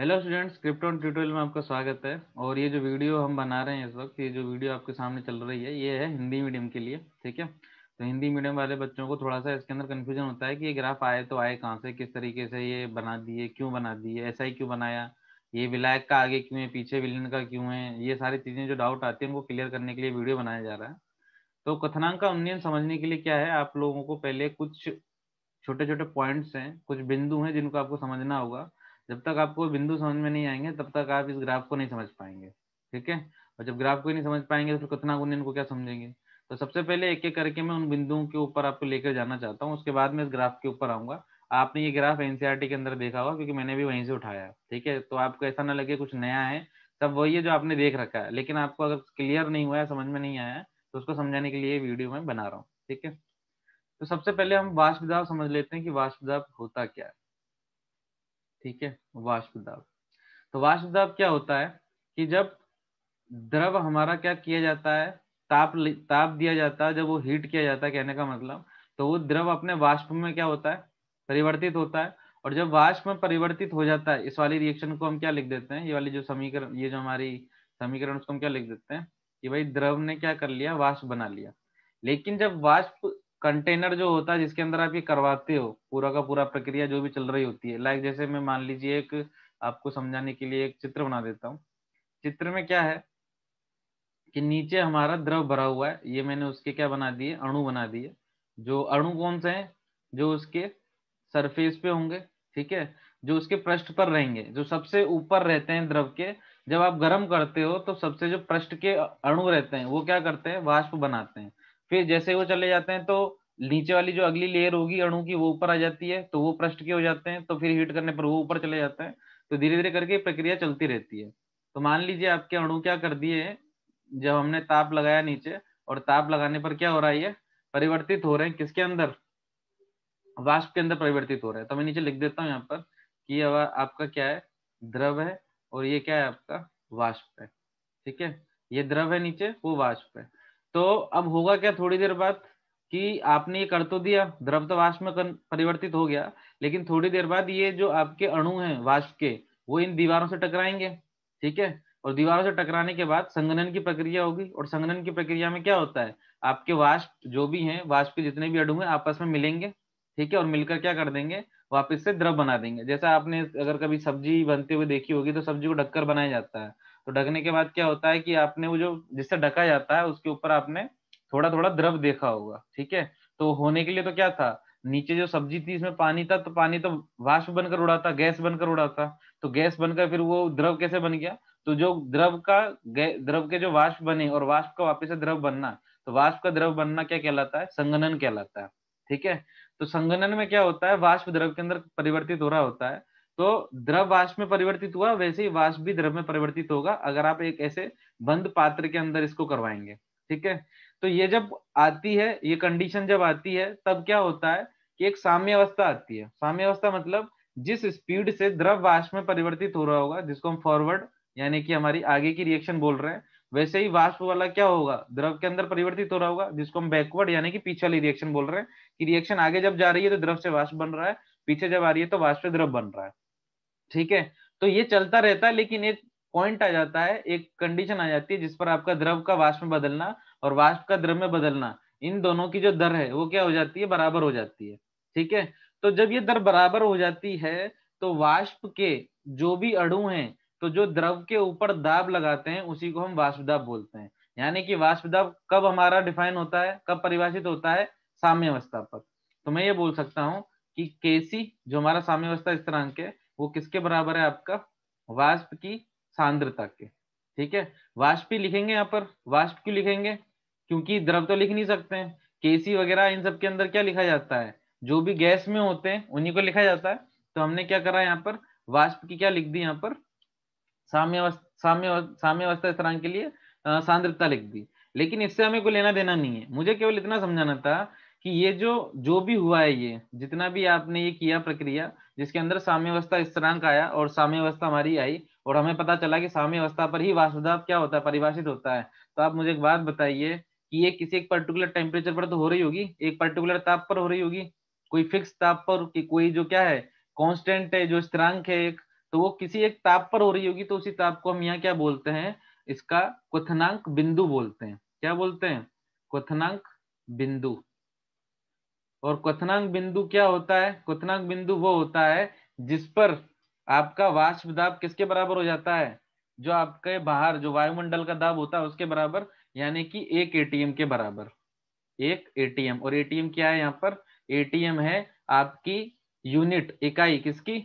hello students krypton tutorial में आपका स्वागत है और ये जो वीडियो हम बना रहे हैं इस वक्त ये जो वीडियो आपके सामने चल रही है ये है हिंदी मीडियम के लिए ठीक है तो हिंदी मीडियम वाले बच्चों को थोड़ा सा इसके अंदर कन्फ्यूजन होता है कि ये ग्राफ आए तो आए कहाँ से किस तरीके से ये बना दिए क्यों बना दिए ऐसा ही क्यों बनाया ये विलायक का आगे क्यों है पीछे विलियन का क्यों है ये सारी चीज़ें जो डाउट आती है उनको क्लियर करने के लिए वीडियो बनाया जा रहा है तो कथनांक का उन्नयन समझने के लिए क्या है आप लोगों को पहले कुछ छोटे छोटे पॉइंट्स हैं कुछ बिंदु हैं जिनको आपको समझना होगा जब तक आपको बिंदु समझ में नहीं आएंगे तब तक आप इस ग्राफ को नहीं समझ पाएंगे ठीक है और जब ग्राफ को नहीं समझ पाएंगे तो फिर कितना गुण इनको क्या समझेंगे तो सबसे पहले एक एक करके मैं उन बिंदुओं के ऊपर आपको लेकर जाना चाहता हूँ उसके बाद में इस ग्राफ के ऊपर आऊंगा आपने ये ग्राफ एनसीआरटी के अंदर देखा होगा क्योंकि मैंने भी वहीं से उठाया ठीक है तो आपको ऐसा ना लगे कुछ नया है सब वही है जो आपने देख रखा है लेकिन आपको अगर क्लियर नहीं हुआ है समझ में नहीं आया तो उसको समझाने के लिए वीडियो में बना रहा हूँ ठीक है तो सबसे पहले हम वाष्प दाब समझ लेते हैं कि वाष्प दाब होता क्या है ठीक है वाष्प दाब तो वाष्प दाब क्या होता है कि जब द्रव हमारा क्या किया जाता है ताप ताप दिया जाता है जब वो हीट किया जाता है कहने का मतलब तो वो द्रव अपने वाष्प में क्या होता है परिवर्तित होता है और जब वाष्प में परिवर्तित हो जाता है इस वाली रिएक्शन को हम क्या लिख देते हैं ये वाली जो समीकरण ये जो हमारी समीकरण उसको हम क्या लिख देते हैं कि भाई द्रव ने क्या कर लिया वाष्प बना लिया लेकिन जब वाष्प कंटेनर जो होता है जिसके अंदर आप ये करवाते हो पूरा का पूरा प्रक्रिया जो भी चल रही होती है लाइक जैसे मैं मान लीजिए एक आपको समझाने के लिए एक चित्र बना देता हूँ चित्र में क्या है कि नीचे हमारा द्रव भरा हुआ है ये मैंने उसके क्या बना दिए अणु बना दिए जो अणु कौन से हैं जो उसके सरफेस पे होंगे ठीक है जो उसके पृष्ठ पर रहेंगे जो सबसे ऊपर रहते हैं द्रव के जब आप गर्म करते हो तो सबसे जो पृष्ठ के अणु रहते हैं वो क्या करते हैं वाष्प बनाते हैं फिर जैसे वो चले जाते हैं तो नीचे वाली जो अगली लेयर होगी अणु की वो ऊपर आ जाती है तो वो पृष्ठ के हो जाते हैं तो फिर हीट करने पर वो ऊपर चले जाते हैं तो धीरे धीरे करके प्रक्रिया चलती रहती है तो मान लीजिए आपके अणु क्या कर दिए जब हमने ताप लगाया नीचे और ताप लगाने पर क्या हो रहा है परिवर्तित हो रहे हैं किसके अंदर वाष्प के अंदर परिवर्तित हो रहे हैं तो मैं नीचे लिख देता हूँ यहाँ पर कि अब आपका क्या है द्रव है और ये क्या है आपका वाष्प है ठीक है ये द्रव है नीचे वो वाष्प है तो अब होगा क्या थोड़ी देर बाद कि आपने ये कर तो दिया द्रव तो वाष्प में परिवर्तित हो गया लेकिन थोड़ी देर बाद ये जो आपके अणु हैं वाष्प के वो इन दीवारों से टकराएंगे ठीक है और दीवारों से टकराने के बाद संगनन की प्रक्रिया होगी और संगनन की प्रक्रिया में क्या होता है आपके वाष्प जो भी हैं वाष्प के जितने भी अणु हैं आपस में मिलेंगे ठीक है और मिलकर क्या कर देंगे वापिस से द्रव बना देंगे जैसा आपने अगर कभी सब्जी बनते हुए देखी होगी तो सब्जी को ढककर बनाया जाता है तो ढकने के बाद क्या होता है कि आपने वो जो जिससे ढका जाता है उसके ऊपर आपने थोड़ा थोड़ा द्रव देखा होगा ठीक है तो होने के लिए तो क्या था नीचे जो सब्जी थी इसमें पानी था तो पानी तो वाष्प बनकर उड़ाता गैस बनकर उड़ाता तो गैस बनकर फिर वो द्रव कैसे बन गया तो जो द्रव का द्रव के जो वाष्प बने और वाष्प का वापस से द्रव बनना तो वाष्प का द्रव बनना क्या कहलाता है संगनन कहलाता है ठीक है तो संगनन में क्या होता है वाष्प द्रव के अंदर परिवर्तित हो रहा होता है तो द्रव वाष्प में परिवर्तित हुआ वैसे ही वाष्प भी द्रव में परिवर्तित होगा अगर आप एक ऐसे बंद पात्र के अंदर इसको करवाएंगे ठीक है तो ये जब आती है ये कंडीशन जब आती है तब क्या होता है कि एक साम्य अवस्था आती है साम्य अवस्था मतलब जिस स्पीड से द्रव वाष्प में परिवर्तित हो रहा होगा जिसको हम फॉरवर्ड यानी कि हमारी आगे की रिएक्शन बोल रहे हैं वैसे ही वाष्प वाला क्या होगा द्रव के अंदर परिवर्तित हो रहा होगा जिसको हम बैकवर्ड यानी कि पीछे वाली रिएक्शन बोल रहे हैं कि रिएक्शन आगे जब जा रही है तो द्रव से वाष्प बन रहा है पीछे जब आ रही है तो वाष्प द्रव बन रहा है ठीक है तो ये चलता रहता है लेकिन एक पॉइंट आ जाता है एक कंडीशन आ जाती है जिस पर आपका द्रव का वाष्प में बदलना और वाष्प का द्रव में बदलना इन दोनों की जो दर है वो क्या हो जाती है बराबर हो जाती है ठीक है तो जब ये दर बराबर हो जाती है तो वाष्प के जो भी अड़ू हैं तो जो द्रव के ऊपर दाब लगाते हैं उसी को हम वाष्प दाब बोलते हैं यानी कि वाष्प दाब कब हमारा डिफाइन होता है कब परिभाषित होता है साम्यवस्था पर तो मैं ये बोल सकता हूँ कि केसी जो हमारा साम्यवस्था स्थिरांक है वो किसके बराबर है आपका वाष्प की सांद्रता के ठीक है वाष्प ही लिखेंगे यहाँ पर वाष्प क्यों लिखेंगे क्योंकि द्रव तो लिख नहीं सकते हैं केसी वगैरह इन सब के अंदर क्या लिखा जाता है जो भी गैस में होते हैं उन्हीं को लिखा जाता है तो हमने क्या करा यहाँ पर वाष्प की क्या लिख दी यहाँ पर साम्य साम्य स्थिरांक के लिए सांद्रता लिख दी लेकिन इससे हमें कोई लेना देना नहीं है मुझे केवल इतना समझाना था कि ये जो जो भी हुआ है ये जितना भी आपने ये किया प्रक्रिया जिसके अंदर साम्यवस्था स्थिरांक आया और साम्यवस्था हमारी आई और हमें पता चला कि साम्यवस्था पर ही वास्तुदाप क्या होता है परिभाषित होता है तो आप मुझे एक बात बताइए कि ये किसी एक पर्टिकुलर टेम्परेचर पर तो हो रही होगी एक पर्टिकुलर ताप पर हो रही होगी कोई फिक्स ताप पर कि कोई जो क्या है कांस्टेंट है जो स्थिरांक है एक तो वो किसी एक ताप पर हो रही होगी तो उसी ताप को हम यहाँ क्या बोलते हैं इसका क्वनांक बिंदु बोलते हैं क्या बोलते हैं क्वनांक बिंदु और क्वनांग बिंदु क्या होता है क्वनांग बिंदु वो होता है जिस पर आपका वाष्प दाब किसके बराबर हो जाता है जो आपके बाहर जो वायुमंडल का दाब होता है उसके बराबर यानी कि एक एटीएम के बराबर एक एटीएम और एटीएम क्या है यहाँ पर एटीएम है आपकी यूनिट इकाई किसकी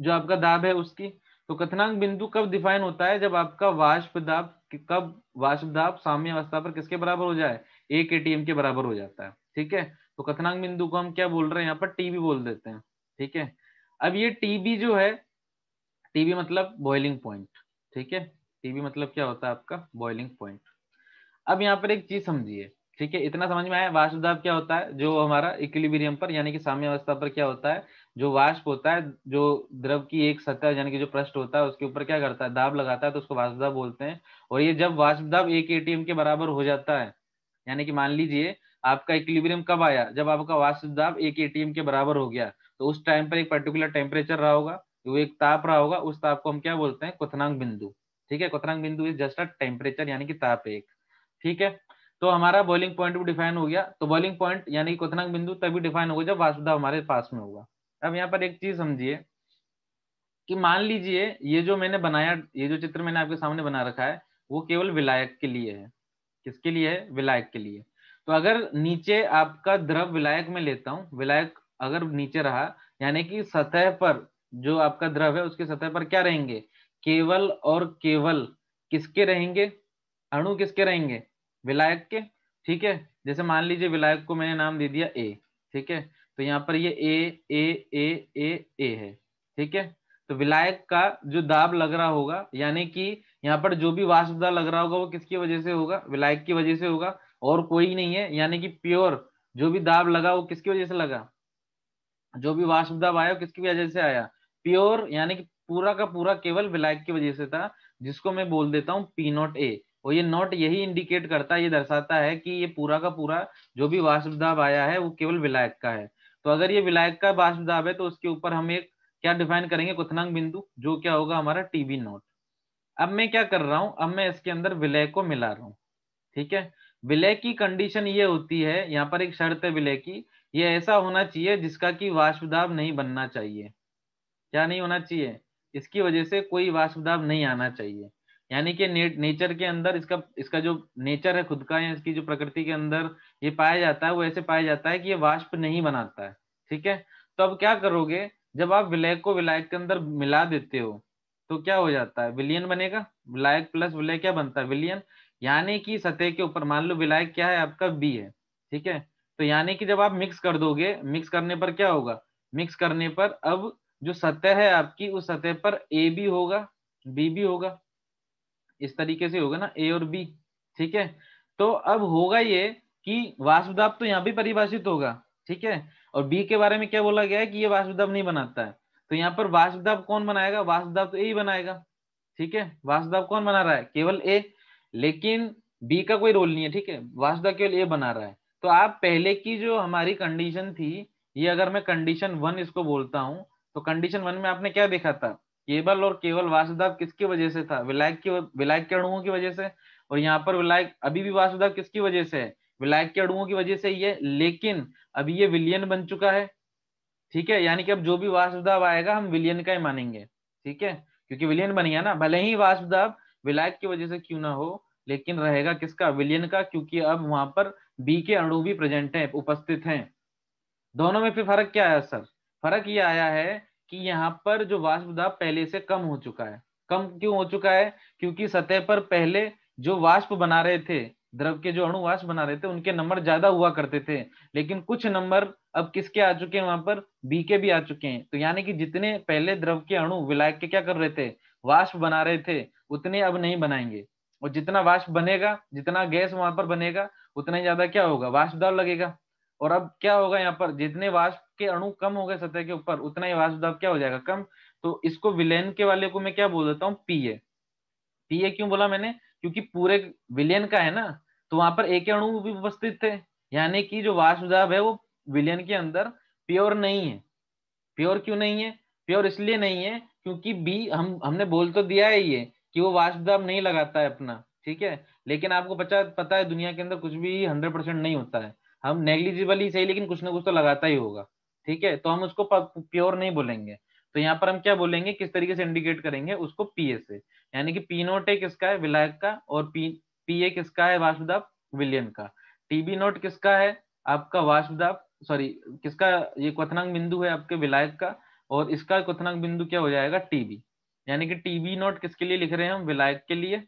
जो आपका दाब है उसकी तो कथनांक बिंदु कब डिफाइन होता है जब आपका वाष्प दाब कब वाष्प दाब साम्य अवस्था पर किसके बराबर हो जाए एक एटीएम के बराबर हो जाता है ठीक है तो कथनांक बिंदु को हम क्या बोल रहे हैं यहाँ पर टीबी बोल देते हैं ठीक है अब ये टीबी जो है टीबी मतलब बॉइलिंग पॉइंट ठीक है टीबी मतलब क्या होता है आपका बॉइलिंग पॉइंट अब यहाँ पर एक चीज समझिए ठीक है इतना समझ में आया वाष्पदाब क्या होता है जो हमारा इक्विलिब्रियम पर यानी कि साम्य अवस्था पर क्या होता है जो वाष्प होता है जो द्रव की एक सतह यानी कि जो पृष्ठ होता है उसके ऊपर क्या करता है दाब लगाता है तो उसको वाष्पदाब बोलते हैं और ये जब वाष्पदाब एक एटीएम के बराबर हो जाता है यानी कि मान लीजिए आपका इक्विलिब्रियम कब आया जब आपका वास्तव दाब एक एटीएम के बराबर हो गया तो उस टाइम पर एक पर्टिकुलर टेम्परेचर रहा होगा वो एक ताप रहा होगा उस ताप को हम क्या बोलते हैं क्वनांग बिंदु ठीक है क्वनांग बिंदु इज जस्ट अ टेम्परेचर यानी कि ताप एक ठीक है तो हमारा बॉइलिंग पॉइंट भी डिफाइन हो गया तो बॉइलिंग पॉइंट यानी क्वनांग बिंदु तभी डिफाइन होगा जब वास्तव हमारे पास में होगा अब यहाँ पर एक चीज समझिए कि मान लीजिए ये जो मैंने बनाया ये जो चित्र मैंने आपके सामने बना रखा है वो केवल विलायक के लिए है किसके लिए है विलायक के लिए तो अगर नीचे आपका द्रव विलायक में लेता हूँ विलायक अगर नीचे रहा यानी कि सतह पर जो आपका द्रव है उसके सतह पर क्या रहेंगे केवल और केवल किसके रहेंगे अणु किसके रहेंगे विलायक के ठीक है जैसे मान लीजिए विलायक को मैंने नाम दे दिया ए ठीक है तो यहाँ पर ये ए ए ए ए ए है ठीक है तो विलायक का जो दाब लग रहा होगा यानी कि यहाँ पर जो भी वाष्प दाब लग रहा होगा वो किसकी वजह से होगा विलायक की वजह से होगा और कोई नहीं है यानी कि प्योर जो भी दाब लगा वो किसकी वजह से लगा जो भी वाष्प दाब आया वो किसकी वजह से आया प्योर यानी कि पूरा का पूरा केवल विलायक की वजह से था जिसको मैं बोल देता हूँ पी नॉट ए और ये नॉट यही इंडिकेट करता है ये दर्शाता है कि ये पूरा का पूरा जो भी वाष्प दाब आया है वो केवल विलायक का है तो अगर ये विलायक का वाष्प दाब है तो उसके ऊपर हम एक क्या डिफाइन करेंगे कुथनांग बिंदु जो क्या होगा हमारा टीबी नोट अब मैं क्या कर रहा हूं अब मैं इसके अंदर विलय को मिला रहा हूँ ठीक है विलय की कंडीशन ये होती है यहाँ पर एक शर्त है विलय की ये ऐसा होना चाहिए जिसका कि वाष्पदाब नहीं बनना चाहिए क्या नहीं होना चाहिए इसकी वजह से कोई वाष्पदाब नहीं आना चाहिए यानी कि ने, नेचर के अंदर इसका इसका जो नेचर है खुद का या इसकी जो प्रकृति के अंदर ये पाया जाता है वो ऐसे पाया जाता है कि ये वाष्प नहीं बनाता है ठीक है तो अब क्या करोगे जब आप विलय को विलायक के अंदर मिला देते हो तो क्या हो जाता है विलियन बनेगा विलायक प्लस विलय क्या बनता है विलियन यानी कि सतह के ऊपर मान लो विलायक क्या है आपका बी है ठीक है तो यानी कि जब आप मिक्स कर दोगे मिक्स करने पर क्या होगा मिक्स करने पर अब जो सतह है आपकी उस सतह पर ए भी होगा बी भी होगा इस तरीके से होगा ना ए और बी ठीक है तो अब होगा ये कि वाष्पदाब तो यहाँ भी परिभाषित होगा ठीक है और बी के बारे में क्या बोला गया है कि ये वाष्पदाब नहीं बनाता है तो यहाँ पर वाष्पदाब कौन बनाएगा वाष्पदाब तो ए ही बनाएगा ठीक है वाष्पदाब कौन बना रहा है केवल ए लेकिन बी का कोई रोल नहीं है ठीक है वास्तव केवल ए बना रहा है तो आप पहले की जो हमारी कंडीशन थी ये अगर मैं कंडीशन वन इसको बोलता हूँ तो कंडीशन वन में आपने क्या देखा था केवल और केवल वासुदेव किसकी वजह से था विलायक की विलायक के अड़ुओं की वजह से और यहाँ पर विलायक अभी भी वासुदेव किसकी वजह से है विलायक के अड़ुओं की वजह से ये लेकिन अभी ये विलियन बन चुका है ठीक है यानी कि अब जो भी वासुदेव आएगा हम विलियन का ही मानेंगे ठीक है क्योंकि विलियन बन गया ना भले ही वासुदेव विलायत की वजह से क्यों ना हो लेकिन रहेगा किसका विलियन का क्योंकि अब वहां पर बी के अणु भी प्रेजेंट हैं उपस्थित हैं दोनों में फिर फर्क क्या आया सर फर्क ये आया है कि यहाँ पर जो वाष्प दाब पहले से कम हो चुका है कम क्यों हो चुका है क्योंकि सतह पर पहले जो वाष्प बना रहे थे द्रव के जो अणु वाष्प बना रहे थे उनके नंबर ज्यादा हुआ करते थे लेकिन कुछ नंबर अब किसके आ चुके हैं वहां पर बी के भी आ चुके हैं तो यानी कि जितने पहले द्रव के अणु विलायक के क्या कर रहे थे वाष्प बना रहे थे उतने अब नहीं बनाएंगे और जितना वाष्प बनेगा जितना गैस वहां पर बनेगा उतना ही ज्यादा क्या होगा वाष्प दब लगेगा और अब क्या होगा यहाँ पर जितने वाष्प के अणु कम हो गए सतह के ऊपर उतना ही वाष्प दब क्या हो जाएगा कम तो इसको विलयन के वाले को मैं क्या बोल देता हूँ पीए पीए क्यों बोला मैंने क्योंकि पूरे विलयन का है ना तो वहां पर एक अणु भी उपस्थित थे यानी कि जो वाष्प दाब है वो विलयन के अंदर प्योर नहीं है प्योर क्यों नहीं है प्योर इसलिए नहीं है क्योंकि बी हम हमने बोल तो दिया है ये कि वो वाशदाब नहीं लगाता है अपना ठीक है लेकिन आपको पता पता है दुनिया के अंदर कुछ भी हंड्रेड परसेंट नहीं होता है हम नेग्लिजिबल ही सही लेकिन कुछ ना कुछ तो लगाता ही होगा ठीक है तो हम उसको प्योर नहीं बोलेंगे तो यहाँ पर हम क्या बोलेंगे किस तरीके से इंडिकेट करेंगे उसको पीए से यानी कि पी नोट है किसका है विलायक का और पी पीए किसका है वाष्पदाब विलियन का टीबी नोट किसका है आपका वाष्पदाब सॉरी किसका ये क्वनांग बिंदु है आपके विलायक का और इसका क्वनांग बिंदु क्या हो जाएगा टीबी यानी कि टीबी नोट किसके लिए लिख रहे हैं हम विलायक के लिए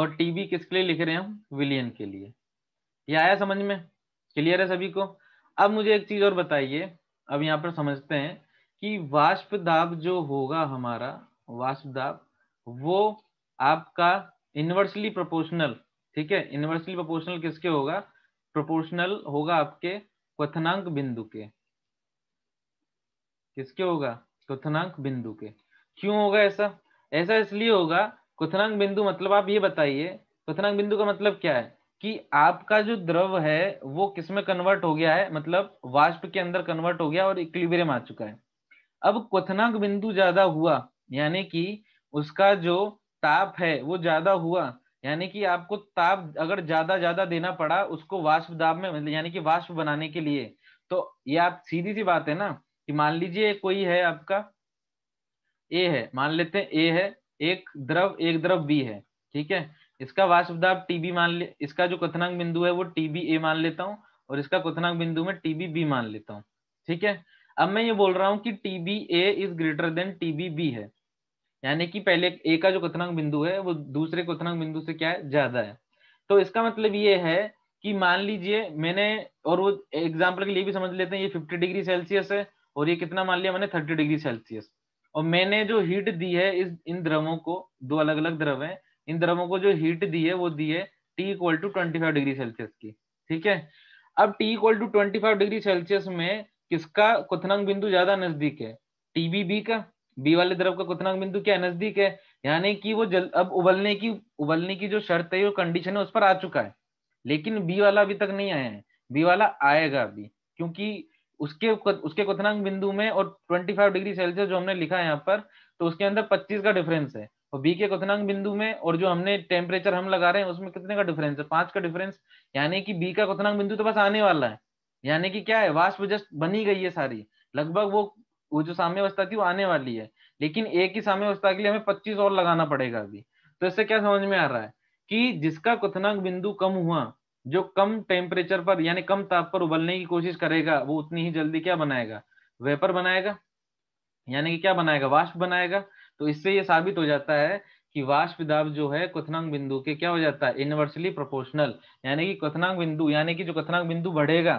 और टीबी किसके लिए लिख रहे हैं हम विलियन के लिए यह आया समझ में क्लियर है सभी को अब मुझे एक चीज और बताइए अब यहाँ पर समझते हैं कि वाष्प दाब जो होगा हमारा वाष्प दाब वो आपका इनवर्सली प्रोपोर्शनल ठीक है इनवर्सली प्रोपोर्शनल किसके होगा प्रोपोर्शनल होगा आपके क्वनांक बिंदु के किसके होगा क्वनांक बिंदु के क्यों होगा ऐसा ऐसा इसलिए होगा क्वथनांक बिंदु मतलब आप ये बताइए क्वथनांक बिंदु का मतलब क्या है कि आपका जो द्रव है वो किसमें कन्वर्ट हो गया है मतलब वाष्प के अंदर कन्वर्ट हो गया और इक्लिबेरियम आ चुका है अब क्वथनांक बिंदु ज्यादा हुआ यानी कि उसका जो ताप है वो ज्यादा हुआ यानी कि आपको ताप अगर ज्यादा ज्यादा देना पड़ा उसको वाष्प दाब में मतलब यानी कि वाष्प बनाने के लिए तो ये आप सीधी सी बात है ना कि मान लीजिए कोई है आपका ए है मान लेते हैं ए है एक द्रव एक द्रव बी है ठीक है इसका वाशब्दाब टीबी मान ले इसका जो कथनांक बिंदु है वो टीबी ए मान लेता हूँ और इसका कथनांक बिंदु में टीबी बी मान लेता हूँ ठीक है अब मैं ये बोल रहा हूँ कि TB A is greater than TB B है यानी कि पहले ए का जो कथनांक बिंदु है वो दूसरे कथनांक बिंदु से क्या है ज्यादा है तो इसका मतलब ये है कि मान लीजिए मैंने और वो एग्जाम्पल के लिए भी समझ लेते हैं ये फिफ्टी डिग्री सेल्सियस है और ये कितना मान लिया मैंने थर्टी डिग्री सेल्सियस और मैंने जो हीट दी है इस इन द्रवों को दो अलग अलग द्रव हैं इन द्रवों को जो हीट दी है वो दी है T equal to twenty five degree Celsius की ठीक है अब T equal to twenty five degree Celsius में किसका कुथनांग बिंदु ज्यादा नजदीक है बी का बी वाले द्रव का क्वनांक बिंदु क्या नजदीक है यानी कि वो जल अब उबलने की उबलने की जो शर्त है और कंडीशन है उस पर आ चुका है लेकिन बी वाला अभी तक नहीं आया है बी वाला आएगा अभी क्योंकि उसके उसके क्वथनांक बिंदु में और 25 डिग्री सेल्सियस जो हमने लिखा है यहाँ पर तो उसके अंदर 25 का डिफरेंस है और बी के क्वथनांक बिंदु में और जो हमने टेम्परेचर हम लगा रहे हैं उसमें कितने का डिफरेंस है पांच का डिफरेंस यानी कि बी का क्वथनांक बिंदु तो बस आने वाला है यानी कि क्या है वाष्प जस्ट बनी गई है सारी लगभग वो वो जो साम्य अवस्था थी वो आने वाली है लेकिन एक ही साम्य अवस्था के लिए हमें पच्चीस और लगाना पड़ेगा अभी तो इससे क्या समझ में आ रहा है कि जिसका क्वथनांक बिंदु कम हुआ जो कम टेम्परेचर पर यानी कम ताप पर उबलने की कोशिश करेगा वो उतनी ही जल्दी क्या बनाएगा वेपर बनाएगा यानी कि क्या बनाएगा वाष्प बनाएगा तो इससे ये साबित हो जाता है कि वाष्प दाब जो है क्वथनांक बिंदु के क्या हो जाता है इनवर्सली प्रोपोर्शनल यानी कि क्वथनांक बिंदु यानी कि जो क्वथनांक बिंदु बढ़ेगा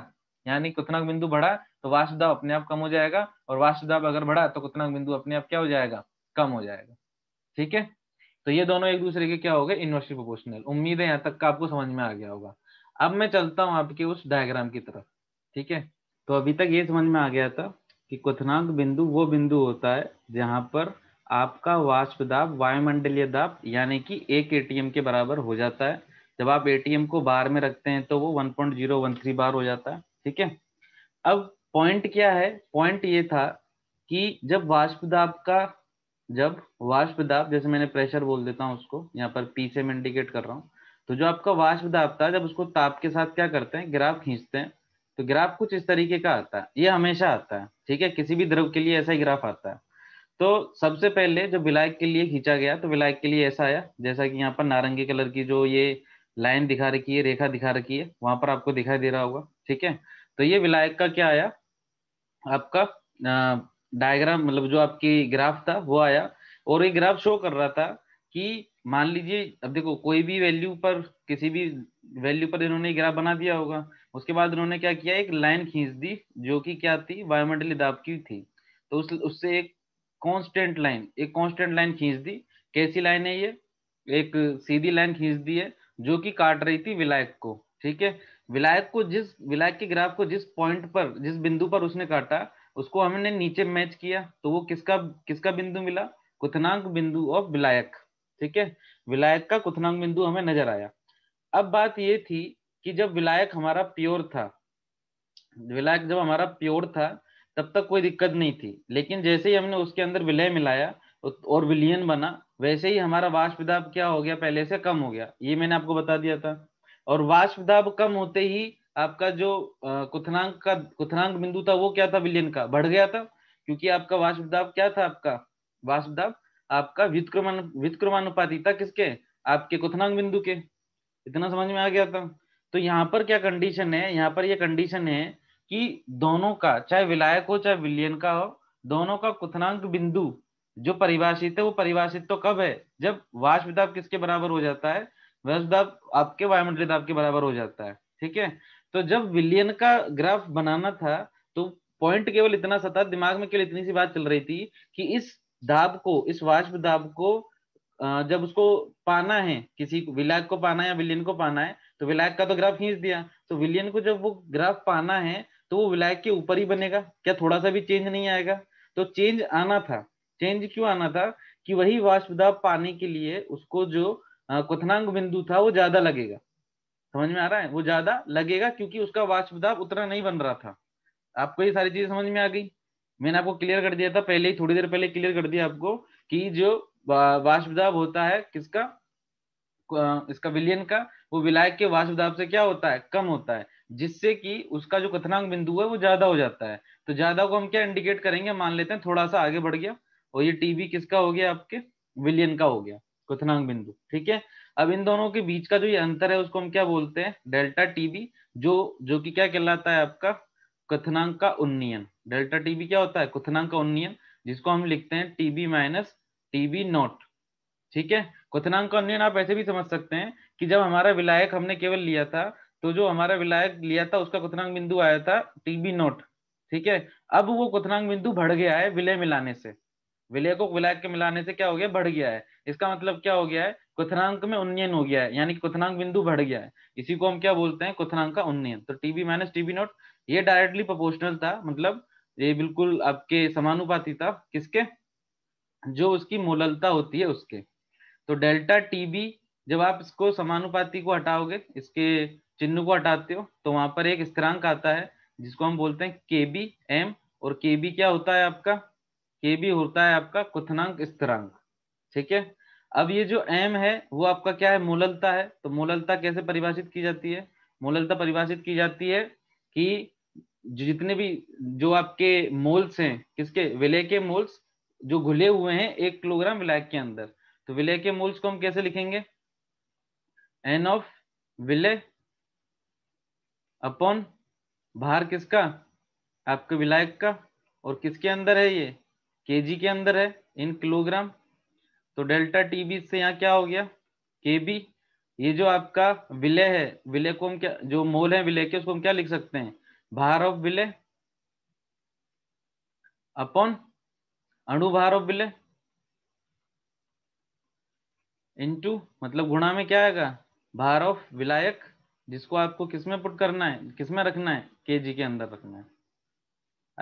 यानी क्वथनांक बिंदु बढ़ा तो वाष्प दाब अपने आप कम हो जाएगा और वाष्प दाब अगर बढ़ा तो क्वथनांक बिंदु अपने आप क्या हो जाएगा कम हो जाएगा ठीक है तो ये दोनों एक दूसरे के क्या हो गए इनवर्सली प्रोपोर्शनल उम्मीद है यहाँ तक का आपको समझ में आ गया होगा अब मैं चलता हूं आपके उस डायग्राम की तरफ ठीक है तो अभी तक ये समझ में आ गया था कि क्वनाक बिंदु वो बिंदु होता है जहां पर आपका वाष्प दाब वायुमंडलीय दाब यानी कि एक एटीएम के बराबर हो जाता है जब आप एटीएम को बार में रखते हैं तो वो 1.013 बार हो जाता है ठीक है अब पॉइंट क्या है पॉइंट ये था कि जब वाष्प दाब का जब वाष्प दाब जैसे मैंने प्रेशर बोल देता हूं उसको यहाँ पर पी से मैं इंडिकेट कर रहा हूँ तो जो आपका वाष्प दाब था जब उसको ताप के साथ क्या करते हैं ग्राफ खींचते हैं तो ग्राफ कुछ इस तरीके का आता है ये हमेशा आता है ठीक है किसी भी द्रव के लिए ऐसा ही ग्राफ आता है तो सबसे पहले जो विलायक के लिए खींचा गया तो विलायक के लिए ऐसा आया जैसा कि यहाँ पर नारंगी कलर की जो ये लाइन दिखा रखी है रेखा दिखा रखी है वहां पर आपको दिखाई दे रहा होगा ठीक है तो ये विलायक का क्या आया आपका डायग्राम मतलब जो आपकी ग्राफ था वो आया और ये ग्राफ शो कर रहा था कि मान लीजिए अब देखो कोई भी वैल्यू पर किसी भी वैल्यू पर इन्होंने ग्राफ बना दिया होगा उसके बाद इन्होंने क्या किया एक लाइन खींच दी जो कि क्या थी वायुमंडलीय दाब की थी तो उस उससे एक कांस्टेंट लाइन एक कांस्टेंट लाइन खींच दी कैसी लाइन है ये एक सीधी लाइन खींच दी है जो कि काट रही थी विलायक को ठीक है विलायक को जिस विलायक के ग्राफ को जिस पॉइंट पर जिस बिंदु पर उसने काटा उसको हमने नीचे मैच किया तो वो किसका किसका बिंदु मिला क्वनांक बिंदु ऑफ विलायक ठीक है विलायक का कुथनांग बिंदु हमें नजर आया अब बात ये थी कि जब विलायक हमारा प्योर था विलायक जब हमारा प्योर था तब तक कोई दिक्कत नहीं थी लेकिन जैसे ही हमने उसके अंदर विलय मिलाया और विलियन बना वैसे ही हमारा वाष्पदाब क्या हो गया पहले से कम हो गया ये मैंने आपको बता दिया था और वाष्पदाब कम होते ही आपका जो कुथनांक का कुथनांक बिंदु था वो क्या था विलियन का बढ़ गया था क्योंकि आपका वाष्पदाब क्या था आपका वाष्पदाब आपका व्युत्क्रमण व्युत्क्रमानुपातिता किसके आपके कुथनांग बिंदु के इतना समझ में आ गया था तो यहाँ पर क्या कंडीशन है यहाँ पर यह कंडीशन है कि दोनों का चाहे विलायक हो चाहे विलियन का हो दोनों का कुथनांक बिंदु जो परिभाषित है वो परिभाषित तो कब है जब वाष्प दाब किसके बराबर हो जाता है वाष्प दाब आपके वायुमंडलीय दाब के बराबर हो जाता है ठीक है तो जब विलियन का ग्राफ बनाना था तो पॉइंट केवल इतना सा था दिमाग में केवल इतनी सी बात चल रही थी कि इस दाब को इस वाष्प दाब को जब उसको पाना है किसी को विलायक को पाना है या विलियन को पाना है तो विलायक का तो ग्राफ खींच दिया तो विलियन को जब वो ग्राफ पाना है तो वो विलायक के ऊपर ही बनेगा क्या थोड़ा सा भी चेंज नहीं आएगा तो चेंज आना था चेंज क्यों आना था कि वही वाष्पदाब पाने के लिए उसको जो कथनांग बिंदु था वो ज्यादा लगेगा समझ में आ रहा है वो ज्यादा लगेगा क्योंकि उसका वाष्पदाब उतना नहीं बन रहा था आपको ये सारी चीजें समझ में आ गई मैंने आपको क्लियर कर दिया था पहले ही थोड़ी देर पहले क्लियर कर दिया आपको कि जो वाष्पदाब होता है किसका इसका विलियन का वो विलायक के वाष्पदाब से क्या होता है कम होता है जिससे कि उसका जो कथनांक बिंदु है वो ज्यादा हो जाता है तो ज्यादा को हम क्या इंडिकेट करेंगे मान लेते हैं थोड़ा सा आगे बढ़ गया और ये टीबी किसका हो गया आपके विलियन का हो गया कथनांक बिंदु ठीक है अब इन दोनों के बीच का जो ये अंतर है उसको हम क्या बोलते हैं डेल्टा टीबी जो जो कि क्या कहलाता है आपका कथनांक का उन्नयन डेल्टा टीबी क्या होता है का उन्नयन जिसको हम लिखते हैं टीबी माइनस टीबी नोट ठीक है का उन्नयन आप ऐसे भी समझ सकते हैं कि जब हमारा विलायक हमने केवल लिया था तो जो हमारा विलायक लिया था उसका क्वनांक बिंदु आया था टीबी नोट ठीक है अब वो क्वनांक बिंदु बढ़ गया है विलय मिलाने से विलय को विलायक के मिलाने से क्या हो गया बढ़ गया है इसका मतलब क्या हो गया है क्वनांक में उन्नयन हो गया है यानी क्वनांक बिंदु बढ़ गया है इसी को हम क्या बोलते हैं क्वनांक का उन्नयन तो टीबी माइनस टीबी नोट ये डायरेक्टली प्रोपोर्शनल था मतलब ये बिल्कुल आपके समानुपाती था किसके जो उसकी मोललता होती है उसके तो डेल्टा टी बी जब आप इसको समानुपाती को हटाओगे इसके चिन्ह को हटाते हो तो वहां पर एक स्थिरांक आता है जिसको हम बोलते हैं के बी एम और के बी क्या होता है आपका के बी होता है आपका कुथनांक स्थिरांक ठीक है अब ये जो एम है वो आपका क्या है मोललता है तो मोललता कैसे परिभाषित की जाती है मोललता परिभाषित की जाती है कि जितने भी जो आपके मोल्स हैं किसके विलय के मोल्स जो घुले हुए हैं एक किलोग्राम विलायक के अंदर तो विलय के मोल्स को हम कैसे लिखेंगे एन ऑफ विलय अपॉन भार किसका आपके विलायक का और किसके अंदर है ये केजी के अंदर है इन किलोग्राम तो डेल्टा टी बी से यहाँ क्या हो गया के बी ये जो आपका विलय है विलय को हम क्या जो मोल है विलय के उसको हम क्या लिख सकते हैं भार ऑफ विलय अपॉन भार ऑफ विलय इनटू मतलब गुणा में क्या आएगा भार ऑफ विलायक जिसको आपको किसमें पुट करना है किसमें रखना है केजी के अंदर रखना है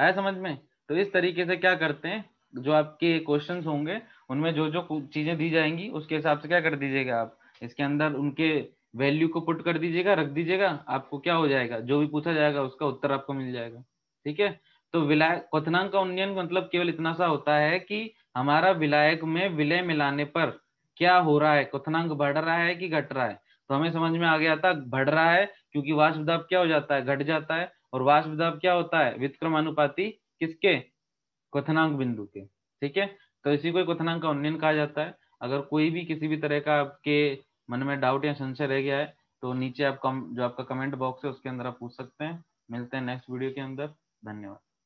आया समझ में तो इस तरीके से क्या करते हैं जो आपके क्वेश्चन होंगे उनमें जो जो चीजें दी जाएंगी उसके हिसाब से क्या कर दीजिएगा आप इसके अंदर उनके वैल्यू को पुट कर दीजिएगा रख दीजिएगा आपको क्या हो जाएगा जो भी पूछा जाएगा उसका उत्तर आपको मिल जाएगा ठीक है तो विलाय का उन्नयन मतलब केवल इतना सा होता है कि हमारा विलायक में विलय मिलाने पर क्या हो रहा है क्वनांग बढ़ रहा है कि घट रहा है तो हमें समझ में आ गया था बढ़ रहा है क्योंकि वाष्प दाब क्या हो जाता है घट जाता है और वाष्प दाब क्या होता है विक्रमानुपाती किसके क्वनांग बिंदु के ठीक है तो इसी को क्वनांक उन्नयन कहा जाता है अगर कोई भी किसी भी तरह का आपके मन में डाउट या संशय रह गया है तो नीचे आप कम जो आपका कमेंट बॉक्स है उसके अंदर आप पूछ सकते हैं मिलते हैं नेक्स्ट वीडियो के अंदर धन्यवाद